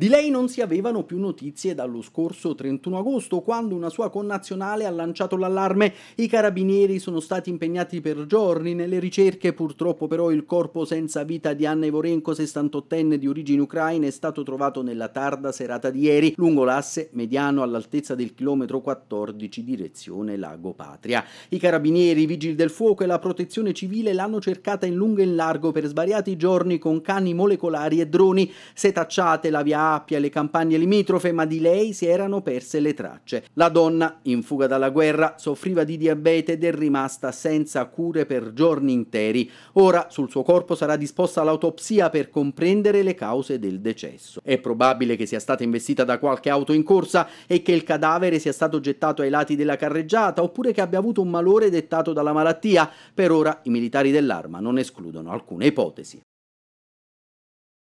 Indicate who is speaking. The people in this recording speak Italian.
Speaker 1: Di lei non si avevano più notizie dallo scorso 31 agosto, quando una sua connazionale ha lanciato l'allarme. I carabinieri sono stati impegnati per giorni nelle ricerche, purtroppo però il corpo senza vita di Anna Ivorenko, 68enne di origine ucraina, è stato trovato nella tarda serata di ieri, lungo l'asse mediano all'altezza del chilometro 14 direzione Lago Patria. I carabinieri, i vigili del fuoco e la protezione civile l'hanno cercata in lungo e in largo per svariati giorni con cani molecolari e droni. Setacciate la via Capia e le campagne limitrofe, ma di lei si erano perse le tracce. La donna, in fuga dalla guerra, soffriva di diabete ed è rimasta senza cure per giorni interi. Ora sul suo corpo sarà disposta l'autopsia per comprendere le cause del decesso. È probabile che sia stata investita da qualche auto in corsa e che il cadavere sia stato gettato ai lati della
Speaker 2: carreggiata oppure che abbia avuto un malore dettato dalla malattia. Per ora i militari dell'arma non escludono alcuna ipotesi.